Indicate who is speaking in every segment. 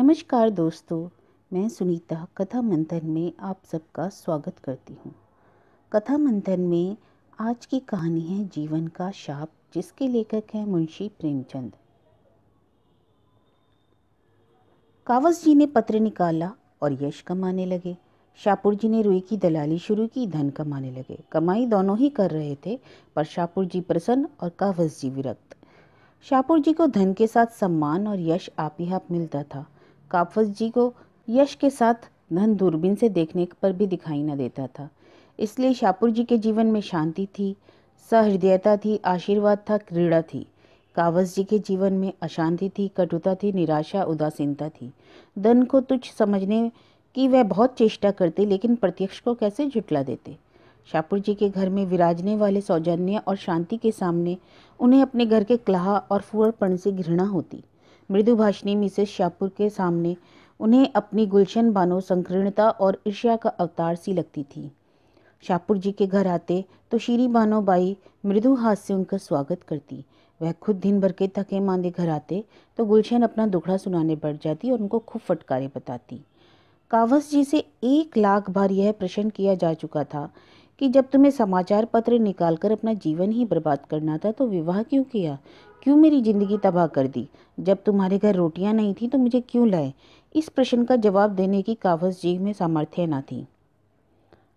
Speaker 1: नमस्कार दोस्तों मैं सुनीता कथा मंथन में आप सबका स्वागत करती हूँ कथा मंथन में आज की कहानी है जीवन का शाप जिसके लेखक हैं मुंशी प्रेमचंद कावस जी ने पत्र निकाला और यश कमाने लगे शाहपुर जी ने रुई की दलाली शुरू की धन कमाने लगे कमाई दोनों ही कर रहे थे पर शाहपुर जी प्रसन्न और कावस जी विरक्त शाहपुर जी को धन के साथ सम्मान और यश आप ही आप मिलता था काफस जी को यश के साथ धन दूरबीन से देखने पर भी दिखाई न देता था इसलिए शाहपुर जी के जीवन में शांति थी सहृदयता थी आशीर्वाद था क्रीड़ा थी कावस जी के जीवन में अशांति थी कटुता थी निराशा उदासीनता थी धन को तुच्छ समझने की वह बहुत चेष्टा करते लेकिन प्रत्यक्ष को कैसे जुटला देते शाहपुर जी के घर में विराजने वाले सौजन्य और शांति के सामने उन्हें अपने घर के कलाह और फूरपण से घृणा होती मृदुभाषिनी मिसेस शाहपुर के सामने उन्हें अपनी गुलशन बानो संकीर्णता और ईर्ष्या का अवतार सी लगती थी शाहपुर जी के घर आते तो श्री बानो बाई मृदु हाथ से उनका स्वागत करती वह खुद दिन भर के थके मांदे घर आते तो गुलशन अपना दुखड़ा सुनाने बैठ जाती और उनको खूब फटकारे बताती कावस जी से एक लाख बार यह प्रश्न किया जा चुका था कि जब तुम्हें समाचार पत्र निकालकर अपना जीवन ही बर्बाद करना था तो विवाह क्यों किया क्यों मेरी ज़िंदगी तबाह कर दी जब तुम्हारे घर रोटियां नहीं थी तो मुझे क्यों लाए इस प्रश्न का जवाब देने की कावस जी में सामर्थ्य ना थी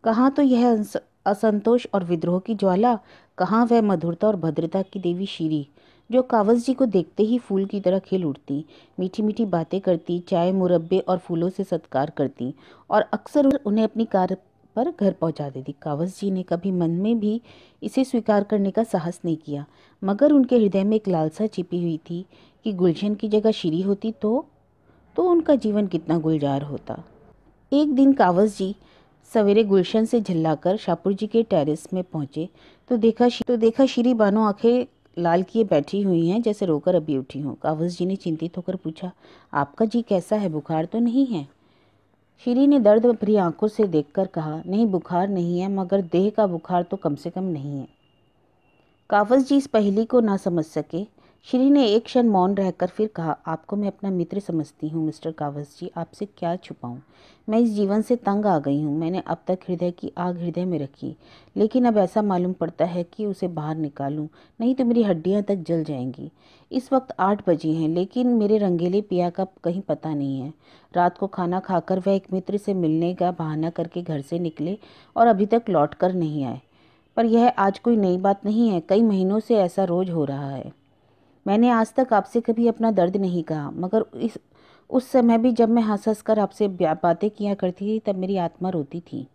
Speaker 1: कहाँ तो यह असंतोष और विद्रोह की ज्वाला कहाँ वह मधुरता और भद्रता की देवी शीरी जो कावस जी को देखते ही फूल की तरह खिल उठती मीठी मीठी बातें करती चाय मुरब्बे और फूलों से सत्कार करती और अक्सर उन्हें अपनी कार पर घर पहुंचा देती कावस जी ने कभी मन में भी इसे स्वीकार करने का साहस नहीं किया मगर उनके हृदय में एक लालसा छिपी हुई थी कि गुलशन की जगह श्री होती तो तो उनका जीवन कितना गुलजार होता एक दिन कावस जी सवेरे गुलशन से झल्लाकर शाहपुर जी के टेरेस में पहुंचे तो देखा तो देखा श्री बानो आंखें लाल किए बैठी हुई हैं जैसे रोकर अभी उठी हूँ कावस जी ने चिंतित होकर पूछा आपका जी कैसा है बुखार तो नहीं है श्री ने दर्द भरी आंखों से देखकर कहा नहीं बुखार नहीं है मगर देह का बुखार तो कम से कम नहीं है कावस जी इस पहली को ना समझ सके श्री ने एक क्षण मौन रहकर फिर कहा आपको मैं अपना मित्र समझती हूँ मिस्टर कावस जी आपसे क्या छुपाऊँ मैं इस जीवन से तंग आ गई हूँ मैंने अब तक हृदय की आग हृदय में रखी लेकिन अब ऐसा मालूम पड़ता है कि उसे बाहर निकालूँ नहीं तो मेरी हड्डियाँ तक जल जाएंगी इस वक्त आठ बजे हैं लेकिन मेरे रंगेले पिया का कहीं पता नहीं है रात को खाना खाकर वह एक मित्र से मिलने का बहाना करके घर से निकले और अभी तक लौट कर नहीं आए पर यह आज कोई नई बात नहीं है कई महीनों से ऐसा रोज हो रहा है मैंने आज तक आपसे कभी अपना दर्द नहीं कहा मगर इस उस समय भी जब मैं हंस हंस कर आपसे बातें किया करती थी तब मेरी आत्मा रोती थी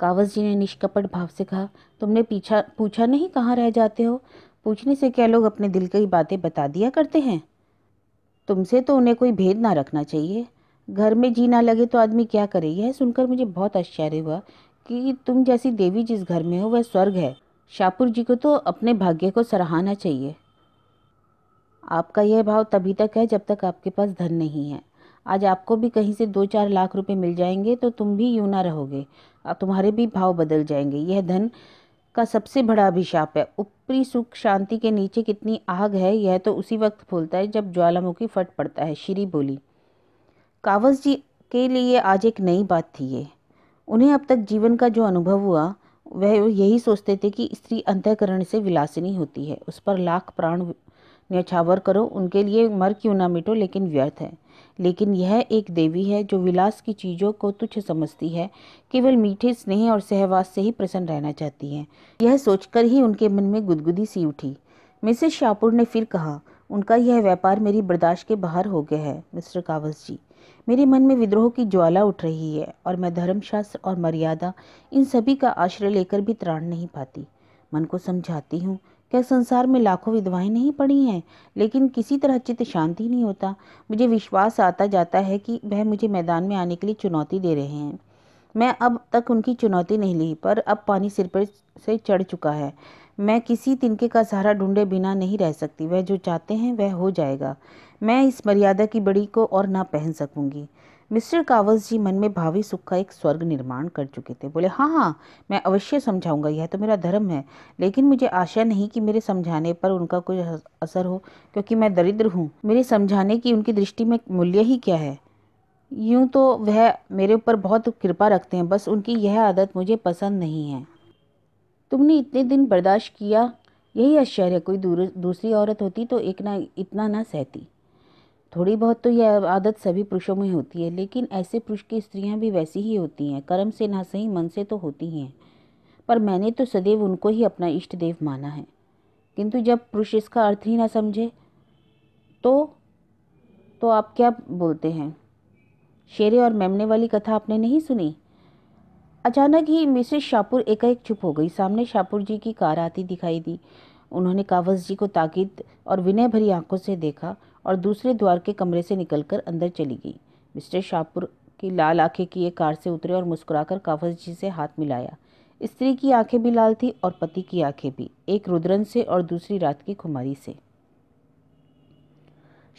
Speaker 1: कावस जी ने निष्कपट भाव से कहा तुमने पीछा पूछा नहीं कहाँ रह जाते हो पूछने से क्या लोग अपने दिल की बातें बता दिया करते हैं तुमसे तो उन्हें कोई भेद ना रखना चाहिए घर में जी ना लगे तो आदमी क्या करे यह सुनकर मुझे बहुत आश्चर्य हुआ कि तुम जैसी देवी जिस घर में हो वह स्वर्ग है शाहपुर जी को तो अपने भाग्य को सराहना चाहिए आपका यह भाव तभी तक है जब तक आपके पास धन नहीं है आज आपको भी कहीं से दो चार लाख रुपए मिल जाएंगे तो तुम भी यूँ ना रहोगे और तुम्हारे भी भाव बदल जाएंगे यह धन का सबसे बड़ा अभिशाप है ऊपरी सुख शांति के नीचे कितनी आग है यह तो उसी वक्त फूलता है जब ज्वालामुखी फट पड़ता है श्री बोली कावस जी के लिए आज एक नई बात थी ये उन्हें अब तक जीवन का जो अनुभव हुआ वह यही सोचते थे कि स्त्री अंतकरण से विलासिनी होती है उस पर लाख प्राण न्यौछावर करो उनके लिए मर क्यों ना मिटो लेकिन व्यर्थ है लेकिन यह एक देवी है जो विलास की चीज़ों को तुच्छ समझती है केवल मीठे स्नेह और सहवास से ही प्रसन्न रहना चाहती है यह सोचकर ही उनके मन में गुदगुदी सी उठी मिसेस शाहपुर ने फिर कहा उनका यह व्यापार मेरी बर्दाश्त के बाहर हो गया है मिस्टर कावस जी मेरे मन में विद्रोह की ज्वाला उठ रही है और मैं धर्मशास्त्र और मर्यादा इन सभी का आश्रय लेकर भी त्राण नहीं पाती मन को समझाती हूँ क्या संसार में लाखों विधवाएं नहीं पड़ी हैं लेकिन किसी तरह चित्त शांति नहीं होता मुझे विश्वास आता जाता है कि वह मुझे मैदान में आने के लिए चुनौती दे रहे हैं मैं अब तक उनकी चुनौती नहीं ली पर अब पानी सिर पर से चढ़ चुका है मैं किसी तिनके का सहारा ढूंढे बिना नहीं रह सकती वह जो चाहते हैं वह हो जाएगा मैं इस मर्यादा की बड़ी को और ना पहन सकूंगी मिस्टर कावस जी मन में भावी सुख का एक स्वर्ग निर्माण कर चुके थे बोले हाँ हाँ मैं अवश्य समझाऊंगा यह तो मेरा धर्म है लेकिन मुझे आशा नहीं कि मेरे समझाने पर उनका कोई असर हो क्योंकि मैं दरिद्र हूँ मेरे समझाने की उनकी दृष्टि में मूल्य ही क्या है यूं तो वह मेरे ऊपर बहुत कृपा रखते हैं बस उनकी यह आदत मुझे पसंद नहीं है तुमने इतने दिन बर्दाश्त किया यही आश्चर्य कोई दूर दूसरी औरत होती तो एक ना इतना ना सहती थोड़ी बहुत तो यह आदत सभी पुरुषों में होती है लेकिन ऐसे पुरुष की स्त्रियां भी वैसी ही होती हैं कर्म से ना सही मन से तो होती ही हैं पर मैंने तो सदैव उनको ही अपना इष्ट देव माना है किंतु जब पुरुष इसका अर्थ ही ना समझे तो तो आप क्या बोलते हैं शेरे और मेमने वाली कथा आपने नहीं सुनी अचानक ही मिसेस शाहपुर एकाएक चुप हो गई सामने शाहपुर जी की कार आती दिखाई दी उन्होंने कावस जी को ताकीद और विनय भरी आंखों से देखा और दूसरे द्वार के कमरे से निकलकर अंदर चली गई मिस्टर शाहपुर की लाल आंखें किए कार से उतरे और मुस्कुराकर कावस जी से हाथ मिलाया स्त्री की आंखें भी लाल थी और पति की आंखें भी एक रुद्रन से और दूसरी रात की खुमारी से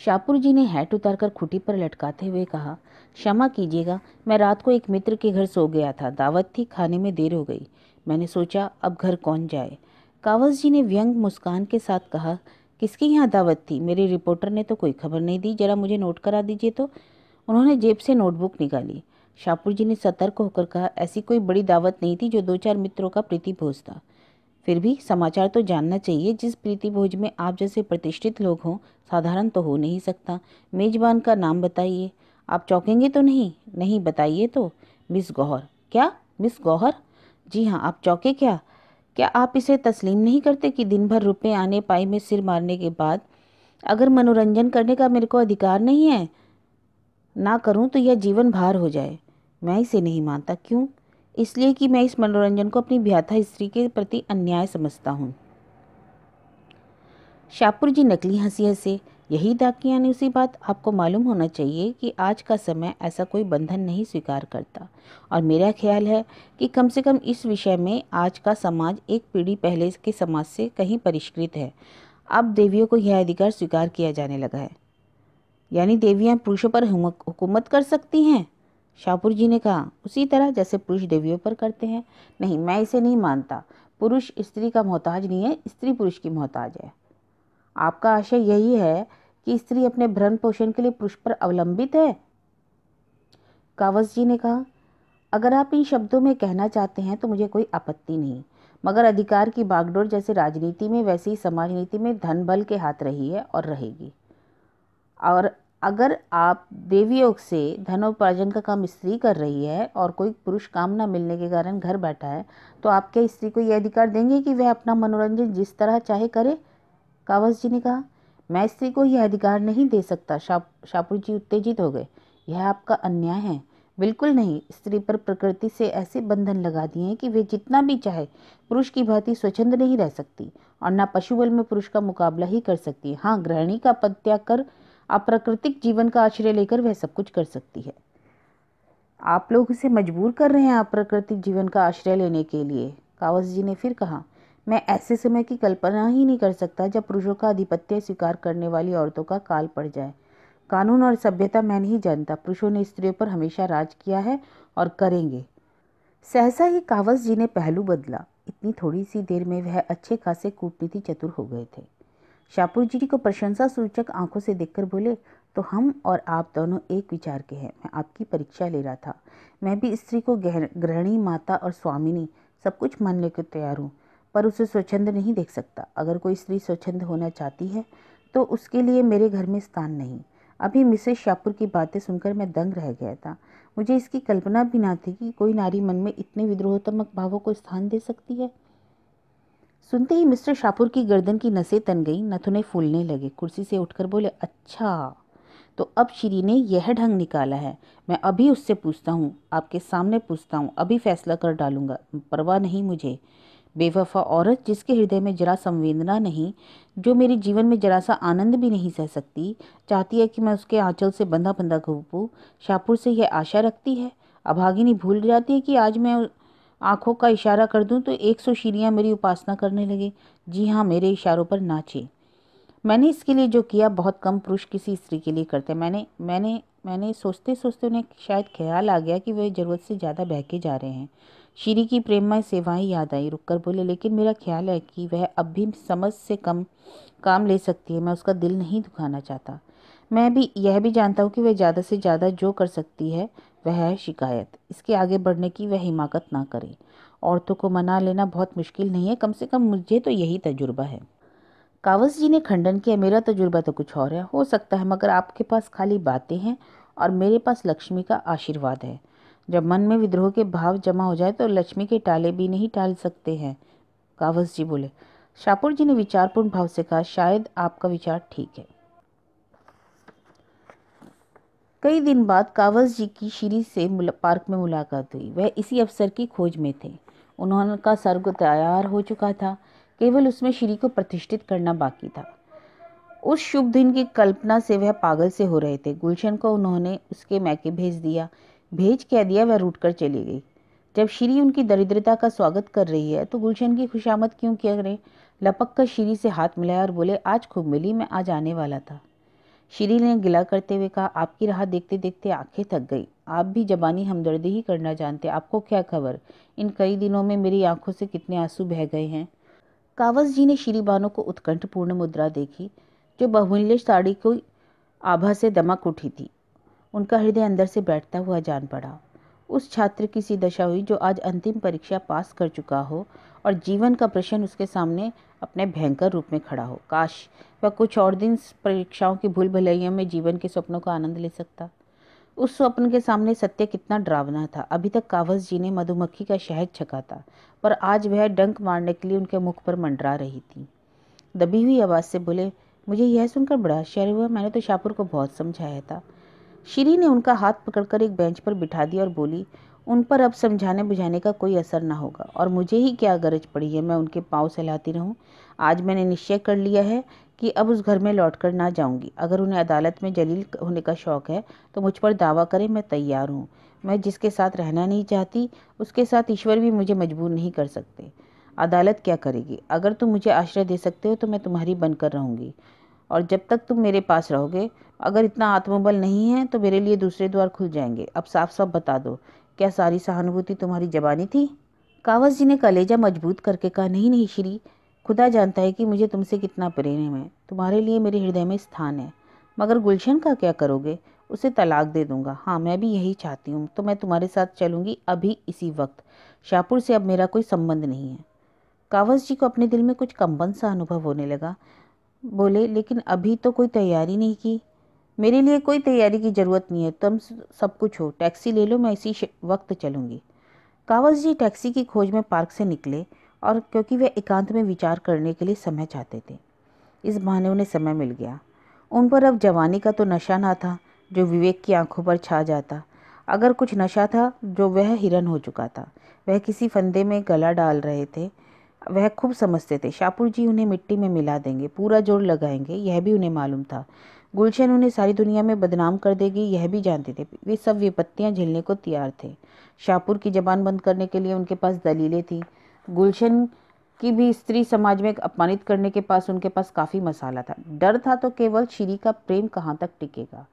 Speaker 1: शाहपुर जी ने हैट उतारकर खुटी पर लटकाते हुए कहा क्षमा कीजिएगा मैं रात को एक मित्र के घर सो गया था दावत थी खाने में देर हो गई मैंने सोचा अब घर कौन जाए कावस जी ने व्यंग मुस्कान के साथ कहा किसके यहाँ दावत थी मेरे रिपोर्टर ने तो कोई खबर नहीं दी जरा मुझे नोट करा दीजिए तो उन्होंने जेब से नोटबुक निकाली शाहपुर जी ने सतर्क होकर कहा ऐसी कोई बड़ी दावत नहीं थी जो दो चार मित्रों का प्रीति भोज था फिर भी समाचार तो जानना चाहिए जिस प्रीति भोज में आप जैसे प्रतिष्ठित लोग हों साधारण तो हो नहीं सकता मेजबान का नाम बताइए आप चौंकेंगे तो नहीं नहीं बताइए तो मिस गौहर क्या मिस गौहर जी हाँ आप चौंके क्या क्या आप इसे तस्लीम नहीं करते कि दिन भर रुपये आने पाई में सिर मारने के बाद अगर मनोरंजन करने का मेरे को अधिकार नहीं है ना करूं तो यह जीवन भार हो जाए मैं इसे नहीं मानता क्यों इसलिए कि मैं इस मनोरंजन को अपनी व्याथा स्त्री के प्रति अन्याय समझता हूँ शाहपुर जी नकली हंसी हंसे यही उसी बात आपको मालूम होना चाहिए कि आज का समय ऐसा कोई बंधन नहीं स्वीकार करता और मेरा ख्याल है कि कम से कम इस विषय में आज का समाज एक पीढ़ी पहले के समाज से कहीं परिष्कृत है अब देवियों को यह अधिकार स्वीकार किया जाने लगा है यानी देवियाँ पुरुषों पर हुकूमत कर सकती हैं शाहपुर जी ने कहा उसी तरह जैसे पुरुष देवियों पर करते हैं नहीं मैं इसे नहीं मानता पुरुष स्त्री का मोहताज नहीं है स्त्री पुरुष की मोहताज है आपका आशय यही है कि स्त्री अपने भ्रण पोषण के लिए पुरुष पर अवलंबित है कावस जी ने कहा अगर आप इन शब्दों में कहना चाहते हैं तो मुझे कोई आपत्ति नहीं मगर अधिकार की बागडोर जैसे राजनीति में वैसे ही समाज नीति में धन बल के हाथ रही है और रहेगी और अगर आप देवयोग से धनोपार्जन का काम स्त्री कर रही है और कोई पुरुष काम ना मिलने के कारण घर बैठा है तो आप क्या स्त्री को यह अधिकार देंगे कि वह अपना मनोरंजन जिस तरह चाहे करे कावस जी ने कहा मैं स्त्री को यह अधिकार नहीं दे सकता शाप शापुर जी उत्तेजित हो गए यह आपका अन्याय है बिल्कुल नहीं स्त्री पर प्रकृति से ऐसे बंधन लगा दिए हैं कि वे जितना भी चाहे पुरुष की भांति स्वच्छंद नहीं रह सकती और ना पशु बल में पुरुष का मुकाबला ही कर सकती है हाँ गृहिणी का पद त्याग कर अप्राकृतिक जीवन का आश्रय लेकर वह सब कुछ कर सकती है आप लोग उसे मजबूर कर रहे हैं अप्राकृतिक जीवन का आश्रय लेने के लिए कावस जी ने फिर कहा मैं ऐसे समय की कल्पना ही नहीं कर सकता जब पुरुषों का आधिपत्य स्वीकार करने वाली औरतों का काल पड़ जाए कानून और सभ्यता मैं नहीं जानता पुरुषों ने स्त्रियों पर हमेशा राज किया है और करेंगे सहसा ही कावस जी ने पहलू बदला इतनी थोड़ी सी देर में वह अच्छे खासे कूटनीति चतुर हो गए थे शाहपुर जी को प्रशंसा सूचक आंखों से देखकर बोले तो हम और आप दोनों एक विचार के हैं मैं आपकी परीक्षा ले रहा था मैं भी स्त्री को ग्रहणी माता और स्वामिनी सब कुछ मानने को तैयार हूँ पर उसे स्वच्छंद नहीं देख सकता अगर कोई स्त्री स्वच्छंद होना चाहती है तो उसके लिए मेरे घर में स्थान नहीं अभी मिसेस शाहपुर की बातें सुनकर मैं दंग रह गया था मुझे इसकी कल्पना भी ना थी कि कोई नारी मन में इतने विद्रोहत्मक भावों को स्थान दे सकती है सुनते ही मिस्टर शाहपुर की गर्दन की नसें तन गई नथुने फूलने लगे कुर्सी से उठकर बोले अच्छा तो अब श्री ने यह ढंग निकाला है मैं अभी उससे पूछता हूँ आपके सामने पूछता हूँ अभी फैसला कर डालूंगा परवाह नहीं मुझे बेवफा औरत जिसके हृदय में जरा संवेदना नहीं जो मेरे जीवन में जरा सा आनंद भी नहीं सह सकती चाहती है कि मैं उसके आंचल से बंधा बंधा घूपूँ शाहपुर से यह आशा रखती है अभागिनी भूल जाती है कि आज मैं आँखों का इशारा कर दूं तो एक सौ शीरियाँ मेरी उपासना करने लगे जी हाँ मेरे इशारों पर नाचे मैंने इसके लिए जो किया बहुत कम पुरुष किसी स्त्री के लिए करते मैंने मैंने मैंने सोचते सोचते उन्हें शायद ख्याल आ गया कि वे ज़रूरत से ज़्यादा बहके जा रहे हैं श्री की प्रेममय सेवाएं याद आई रुककर बोले लेकिन मेरा ख्याल है कि वह अब भी समझ से कम काम ले सकती है मैं उसका दिल नहीं दुखाना चाहता मैं भी यह भी जानता हूँ कि वह ज़्यादा से ज़्यादा जो कर सकती है वह है शिकायत इसके आगे बढ़ने की वह हिमाकत ना करे औरतों को मना लेना बहुत मुश्किल नहीं है कम से कम मुझे तो यही तजुर्बा है कावस जी ने खंडन किया मेरा तजुर्बा तो कुछ और है हो सकता है मगर आपके पास खाली बातें हैं और मेरे पास लक्ष्मी का आशीर्वाद है जब मन में विद्रोह के भाव जमा हो जाए तो लक्ष्मी के टाले भी नहीं टाल सकते हैं कावस जी बोले शाहपुर जी ने विचारपूर्ण भाव से कहा शायद आपका विचार ठीक है कई दिन बाद कावस जी की श्री से पार्क में मुलाकात हुई वह इसी अवसर की खोज में थे उन्होंने का स्वर्ग तैयार हो चुका था केवल उसमें श्री को प्रतिष्ठित करना बाकी था उस शुभ दिन की कल्पना से वह पागल से हो रहे थे गुलशन को उन्होंने उसके मैके भेज दिया भेज कह दिया वह रूट कर चली गई जब श्री उनकी दरिद्रता का स्वागत कर रही है तो गुलशन की खुशामद क्यों किया करें लपक कर श्री से हाथ मिलाया और बोले आज खूब मिली मैं आज आने वाला था श्री ने गिला करते हुए कहा आपकी राह देखते देखते आंखें थक गई आप भी जबानी हमदर्दी ही करना जानते आपको क्या खबर इन कई दिनों में मेरी आंखों से कितने आंसू बह गए हैं कावस जी ने श्री बानो को उत्कंठपूर्ण मुद्रा देखी जो बहुमूल्य साड़ी को आभा से दमक उठी थी उनका हृदय अंदर से बैठता हुआ जान पड़ा उस छात्र की सी दशा हुई जो आज अंतिम परीक्षा पास कर चुका हो और जीवन का प्रश्न उसके सामने अपने भयंकर रूप में खड़ा हो काश वह कुछ और दिन परीक्षाओं की भूल भलैया में जीवन के सपनों का आनंद ले सकता उस स्वप्न के सामने सत्य कितना डरावना था अभी तक कावस जी ने मधुमक्खी का शहद छका था पर आज वह डंक मारने के लिए उनके मुख पर मंडरा रही थी दबी हुई आवाज़ से बोले मुझे यह सुनकर बड़ा आश्चर्य हुआ मैंने तो शाहपुर को बहुत समझाया था श्री ने उनका हाथ पकड़कर एक बेंच पर बिठा दिया और बोली उन पर अब समझाने बुझाने का कोई असर ना होगा और मुझे ही क्या गरज पड़ी है मैं उनके पाँव सहलाती रहूँ आज मैंने निश्चय कर लिया है कि अब उस घर में लौट कर ना जाऊंगी अगर उन्हें अदालत में जलील होने का शौक़ है तो मुझ पर दावा करें मैं तैयार हूँ मैं जिसके साथ रहना नहीं चाहती उसके साथ ईश्वर भी मुझे मजबूर नहीं कर सकते अदालत क्या करेगी अगर तुम मुझे आश्रय दे सकते हो तो मैं तुम्हारी बनकर रहूँगी और जब तक तुम मेरे पास रहोगे अगर इतना आत्मबल नहीं है तो मेरे लिए दूसरे द्वार खुल जाएंगे अब साफ साफ बता दो क्या सारी सहानुभूति तुम्हारी जबानी थी कावस जी ने कलेजा मजबूत करके कहा नहीं नहीं श्री खुदा जानता है कि मुझे तुमसे कितना प्रेम है तुम्हारे लिए मेरे हृदय में स्थान है मगर गुलशन का क्या करोगे उसे तलाक दे दूंगा हाँ मैं भी यही चाहती हूँ तो मैं तुम्हारे साथ चलूँगी अभी इसी वक्त शाहपुर से अब मेरा कोई संबंध नहीं है कावस जी को अपने दिल में कुछ कंबन सा अनुभव होने लगा बोले लेकिन अभी तो कोई तैयारी नहीं की मेरे लिए कोई तैयारी की ज़रूरत नहीं है तुम सब कुछ हो टैक्सी ले लो मैं इसी वक्त चलूँगी कावस जी टैक्सी की खोज में पार्क से निकले और क्योंकि वे एकांत में विचार करने के लिए समय चाहते थे इस बहाने उन्हें समय मिल गया उन पर अब जवानी का तो नशा ना था जो विवेक की आंखों पर छा जाता अगर कुछ नशा था जो वह हिरन हो चुका था वह किसी फंदे में गला डाल रहे थे वह खूब समझते थे शाहपुर जी उन्हें मिट्टी में मिला देंगे पूरा जोर लगाएंगे यह भी उन्हें मालूम था गुलशन उन्हें सारी दुनिया में बदनाम कर देगी यह भी जानते थे वे सब विपत्तियां झेलने को तैयार थे शाहपुर की जबान बंद करने के लिए उनके पास दलीलें थी गुलशन की भी स्त्री समाज में अपमानित करने के पास उनके पास काफ़ी मसाला था डर था तो केवल श्री का प्रेम कहाँ तक टिकेगा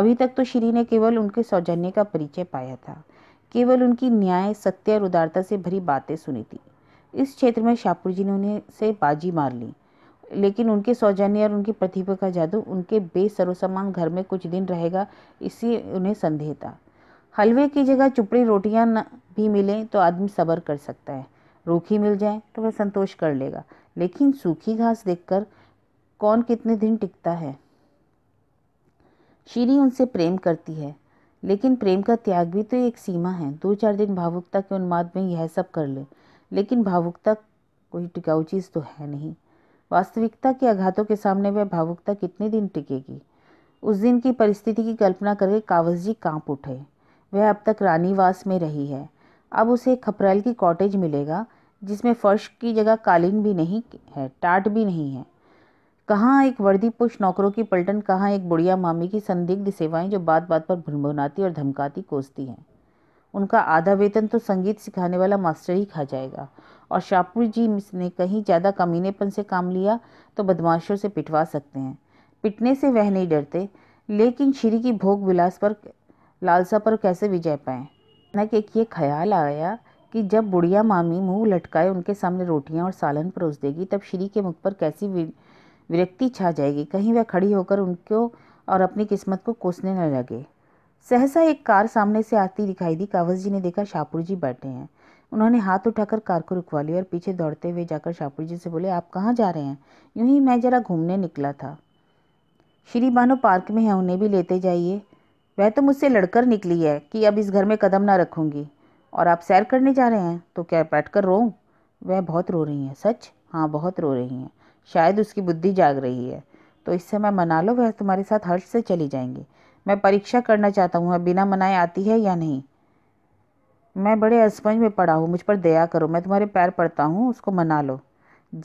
Speaker 1: अभी तक तो श्री ने केवल उनके सौजन्य का परिचय पाया था केवल उनकी न्याय सत्य और उदारता से भरी बातें सुनी थी इस क्षेत्र में शाहपुर जी ने उन्हें से बाजी मार ली लेकिन उनके सौजन्य और उनकी प्रतिभा का जादू उनके बेसरोसमान घर में कुछ दिन रहेगा इसी उन्हें संदेह था हलवे की जगह चुपड़ी रोटियां भी मिलें तो आदमी सब्र कर सकता है रूखी मिल जाए तो वह संतोष कर लेगा लेकिन सूखी घास देखकर कौन कितने दिन टिकता है शीरी उनसे प्रेम करती है लेकिन प्रेम का त्याग भी तो एक सीमा है दो चार दिन भावुकता के उन्माद में यह सब कर ले। लेकिन भावुकता कोई टिकाऊ चीज़ तो है नहीं वास्तविकता के आघातों के सामने वह भावुकता कितने दिन टिकेगी उस दिन की परिस्थिति की कल्पना करके कावस जी कांप उठे वह अब तक रानीवास में रही है अब उसे खपरैल की कॉटेज मिलेगा जिसमें फर्श की जगह कालीन भी नहीं है टाट भी नहीं है कहाँ एक वर्दी पुष नौकरों की पलटन कहाँ एक बुढ़िया मामी की संदिग्ध सेवाएं जो बात बात पर भुनभुनाती और धमकाती कोसती हैं उनका आधा वेतन तो संगीत सिखाने वाला मास्टर ही खा जाएगा और शाहपुर जी ने कहीं ज़्यादा कमीनेपन से काम लिया तो बदमाशों से पिटवा सकते हैं पिटने से वह नहीं डरते लेकिन श्री की भोग विलास पर लालसा पर कैसे विजय पाएँ कि एक ये ख्याल आया कि जब बुढ़िया मामी मुंह लटकाए उनके सामने रोटियां और सालन परोस देगी तब श्री के मुख पर कैसी विरक्ति छा जाएगी कहीं वह खड़ी होकर उनको और अपनी किस्मत को कोसने न लगे सहसा एक कार सामने से आती दिखाई दी कावस जी ने देखा शाहपुर जी बैठे हैं उन्होंने हाथ उठाकर कार को रुकवा लिया और पीछे दौड़ते हुए जाकर शाहपुर जी से बोले आप कहाँ जा रहे हैं यूं ही मैं ज़रा घूमने निकला था श्री बानो पार्क में है उन्हें भी लेते जाइए वह तो मुझसे लड़कर निकली है कि अब इस घर में कदम ना रखूँगी और आप सैर करने जा रहे हैं तो क्या बैठ कर रो वह बहुत रो रही हैं सच हाँ बहुत रो रही हैं शायद उसकी बुद्धि जाग रही है तो इस समय मना लो वह तुम्हारे साथ हर्ष से चली जाएंगी मैं परीक्षा करना चाहता हूँ बिना मनाए आती है या नहीं मैं बड़े असमंज में पड़ा हूँ मुझ पर दया करो मैं तुम्हारे पैर पड़ता हूँ उसको मना लो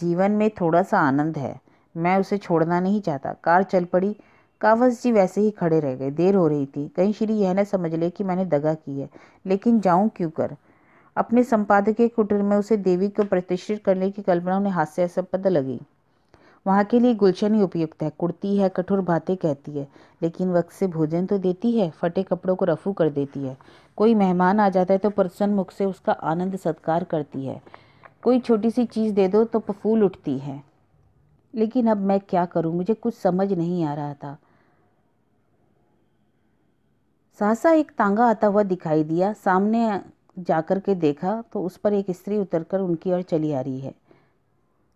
Speaker 1: जीवन में थोड़ा सा आनंद है मैं उसे छोड़ना नहीं चाहता कार चल पड़ी कावस जी वैसे ही खड़े रह गए देर हो रही थी कहीं श्री यह न समझ ले कि मैंने दगा की है लेकिन जाऊं क्यों कर अपने संपादकीय कुटीर में उसे देवी को प्रतिष्ठित करने की कल्पना उन्हें हास्य लगी वहाँ के लिए गुलशन ही उपयुक्त है कुर्ती है कठोर बातें कहती है लेकिन वक्त से भोजन तो देती है फटे कपड़ों को रफू कर देती है कोई मेहमान आ जाता है तो प्रसन्न मुख से उसका आनंद सत्कार करती है कोई छोटी सी चीज़ दे दो तो फूल उठती है लेकिन अब मैं क्या करूँ मुझे कुछ समझ नहीं आ रहा था सहसा एक तांगा आता हुआ दिखाई दिया सामने जाकर के देखा तो उस पर एक स्त्री उतरकर उनकी ओर चली आ रही है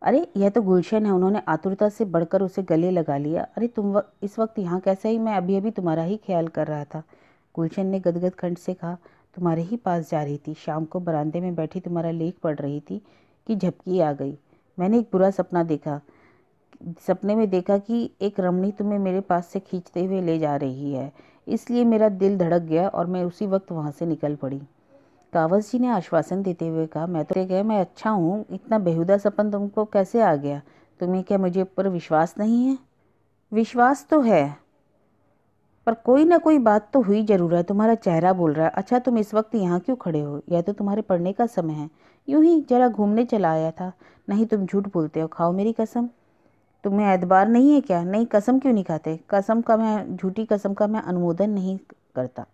Speaker 1: अरे यह तो गुलशन है उन्होंने आतुरता से बढ़कर उसे गले लगा लिया अरे तुम वक, इस वक्त यहाँ कैसे ही मैं अभी अभी तुम्हारा ही ख्याल कर रहा था गुलशन ने गदगद खंड से कहा तुम्हारे ही पास जा रही थी शाम को बरामदे में बैठी तुम्हारा लेख पढ़ रही थी कि झपकी आ गई मैंने एक बुरा सपना देखा सपने में देखा कि एक रमणी तुम्हें मेरे पास से खींचते हुए ले जा रही है इसलिए मेरा दिल धड़क गया और मैं उसी वक्त वहाँ से निकल पड़ी कावस जी ने आश्वासन देते हुए कहा मैं तो गए मैं अच्छा हूँ इतना बेहुदा सपन तुमको कैसे आ गया तुम्हें क्या मुझे पर विश्वास नहीं है विश्वास तो है पर कोई ना कोई बात तो हुई जरूर है तुम्हारा चेहरा बोल रहा है अच्छा तुम इस वक्त यहाँ क्यों खड़े हो यह तो तुम्हारे पढ़ने का समय है यूं ही जरा घूमने चला आया था नहीं तुम झूठ बोलते हो खाओ मेरी कसम तुम्हें ऐतबार नहीं है क्या नहीं कसम क्यों नहीं खाते कसम का मैं झूठी कसम का मैं अनुमोदन नहीं करता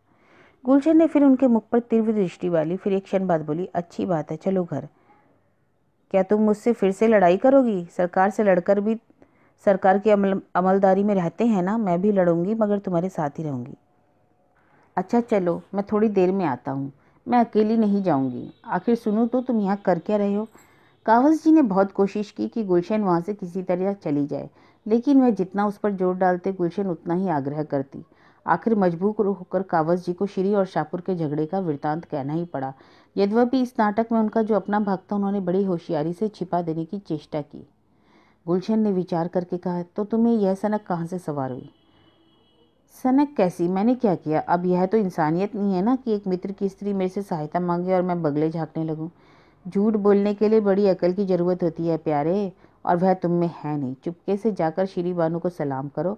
Speaker 1: गुलशन ने फिर उनके मुख पर तीव्र दृष्टि वाली फिर एक क्षण बाद बोली अच्छी बात है चलो घर क्या तुम मुझसे फिर से लड़ाई करोगी सरकार से लड़कर भी सरकार की अमल अमलदारी में रहते हैं ना मैं भी लड़ूंगी मगर तुम्हारे साथ ही रहूंगी अच्छा चलो मैं थोड़ी देर में आता हूँ मैं अकेली नहीं जाऊँगी आखिर सुनो तो तुम यहाँ कर क्या रहे हो कावस जी ने बहुत कोशिश की कि गुलशन वहाँ से किसी तरह चली जाए लेकिन वह जितना उस पर जोर डालते गुलशन उतना ही आग्रह करती आखिर मजबूर होकर कावस जी को श्री और शाहपुर के झगड़े का वृतांत कहना ही पड़ा यद्यपि इस नाटक में उनका जो अपना भक्त था उन्होंने बड़ी होशियारी से छिपा देने की चेष्टा की गुलशन ने विचार करके कहा तो तुम्हें यह सनक कहाँ से सवार हुई सनक कैसी मैंने क्या किया अब यह तो इंसानियत नहीं है ना कि एक मित्र की स्त्री मेरे से सहायता मांगे और मैं बगले झाँकने लगूँ झूठ बोलने के लिए बड़ी अकल की ज़रूरत होती है प्यारे और वह तुम में है नहीं चुपके से जाकर श्री बानू को सलाम करो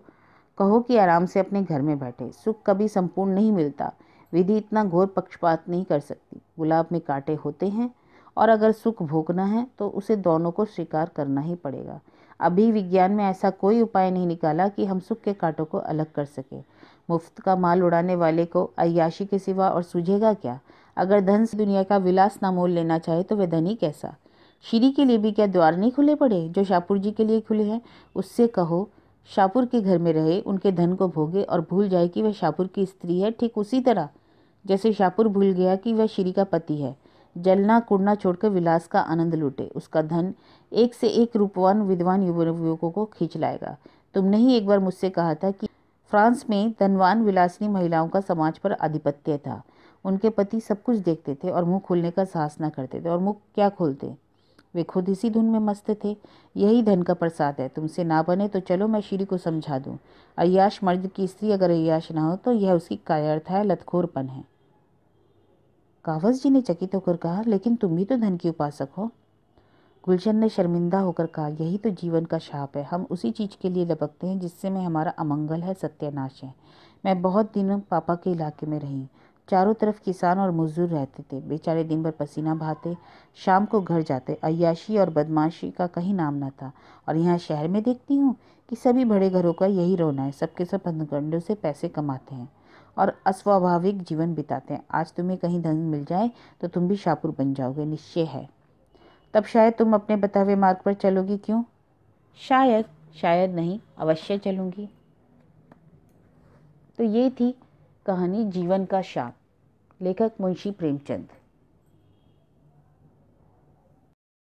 Speaker 1: कहो कि आराम से अपने घर में बैठे सुख कभी संपूर्ण नहीं मिलता विधि इतना घोर पक्षपात नहीं कर सकती गुलाब में कांटे होते हैं और अगर सुख भोगना है तो उसे दोनों को स्वीकार करना ही पड़ेगा अभी विज्ञान में ऐसा कोई उपाय नहीं निकाला कि हम सुख के कांटों को अलग कर सकें मुफ्त का माल उड़ाने वाले को अयाशी के सिवा और सूझेगा क्या अगर धन से दुनिया का विलास ना मोल लेना चाहे तो वह धनी कैसा श्री के लिए भी क्या द्वार नहीं खुले पड़े जो शाहपुर जी के लिए खुले हैं उससे कहो शाहपुर के घर में रहे उनके धन को भोगे और भूल जाए कि वह शाहपुर की स्त्री है ठीक उसी तरह जैसे शाहपुर भूल गया कि वह श्री का पति है जलना कुड़ना छोड़कर विलास का आनंद लूटे उसका धन एक से एक रूपवान विद्वान युवकों को खींच लाएगा तुमने ही एक बार मुझसे कहा था कि फ्रांस में धनवान विलासनी महिलाओं का समाज पर आधिपत्य था उनके पति सब कुछ देखते थे और मुंह खोलने का साहस ना करते थे और मुंह क्या खोलते वे खुद इसी धुन में मस्त थे यही धन का प्रसाद है तुमसे ना बने तो चलो मैं श्री को समझा दूँ अयाश मर्द की स्त्री अगर अयाश ना हो तो यह उसकी कायर्थ है लतखोरपन है कावस जी ने चकित होकर कहा लेकिन तुम भी तो धन की उपासक हो गुलशन ने शर्मिंदा होकर कहा यही तो जीवन का शाप है हम उसी चीज़ के लिए लपकते हैं जिससे में हमारा अमंगल है सत्यानाश है मैं बहुत दिनों पापा के इलाके में रही चारों तरफ किसान और मजदूर रहते थे बेचारे दिन भर पसीना बहाते शाम को घर जाते अयाशी और बदमाशी का कहीं नाम ना था और यहाँ शहर में देखती हूँ कि सभी बड़े घरों का यही रोना है सबके सब अंधकंडो से पैसे कमाते हैं और अस्वाभाविक जीवन बिताते हैं आज तुम्हें कहीं धन मिल जाए तो तुम भी शाहपुर बन जाओगे निश्चय है तब शायद तुम अपने बतावे हुए मार्ग पर चलोगी क्यों शायद शायद नहीं अवश्य चलूँगी तो ये थी कहानी जीवन का शाप लेखक मुंशी प्रेमचंद